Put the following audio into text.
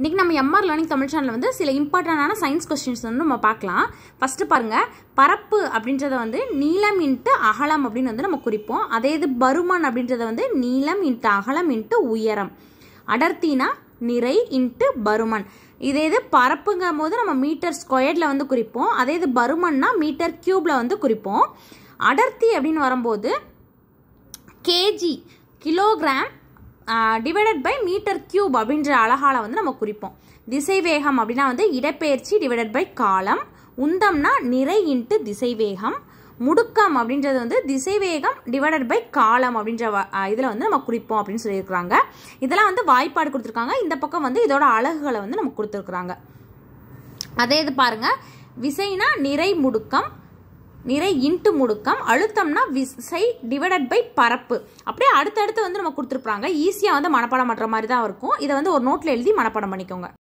இன்றைக்கி நம்ம MR learning Tamil சேனலில் வந்து சில இம்பார்ட்டண்டான சயின்ஸ் கொஸ்டின்ஸ் வந்து நம்ம பார்க்கலாம் ஃபஸ்ட்டு பாருங்கள் பரப்பு அப்படின்றத வந்து நீளம் இன்ட்டு அகலம் அப்படின்னு வந்து நம்ம குறிப்போம் அதே இது பருமன் அப்படின்றத வந்து நீளம் இன்ட்டு அகலம் இன்ட்டு உயரம் அடர்த்தினா நிறை இன்ட்டு பருமன் இதே இது பரப்புங்கும் போது நம்ம மீட்டர் ஸ்கொயர்டில் வந்து குறிப்போம் அதே இது பருமன்னா மீட்டர் க்யூபில் வந்து குறிப்போம் அடர்த்தி அப்படின்னு வரும்போது KG kilogram divided by metre cube அப்படின்ற அழகால் வந்து நம்ம குறிப்போம் திசைவேகம் அப்படின்னா வந்து இடப்பெயர்ச்சி டிவைடட் பை காலம் உந்தம்னா நிறை இன்ட்டு திசைவேகம் முடுக்கம் அப்படின்றது வந்து திசைவேகம் டிவைடட் பை காலம் அப்படின்ற இதில் வந்து நம்ம குறிப்போம் அப்படின்னு சொல்லியிருக்கிறாங்க இதெல்லாம் வந்து வாய்ப்பாடு கொடுத்துருக்காங்க இந்த பக்கம் வந்து இதோட அழகுகளை வந்து நமக்கு கொடுத்துருக்குறாங்க அதே இது பாருங்கள் விசைனா நிறை முடுக்கம் நிறை இன்ட்டு முடுக்கம் அழுத்தம்னா விசை டிவைடட் பை பரப்பு அப்படியே அடுத்தடுத்து வந்து நம்ம கொடுத்துருப்பாங்க ஈஸியாக வந்து மனப்பாடம் பண்ணுற மாதிரி தான் இருக்கும் இதை வந்து ஒரு நோட்டில் எழுதி மனப்பாடம் பண்ணிக்கோங்க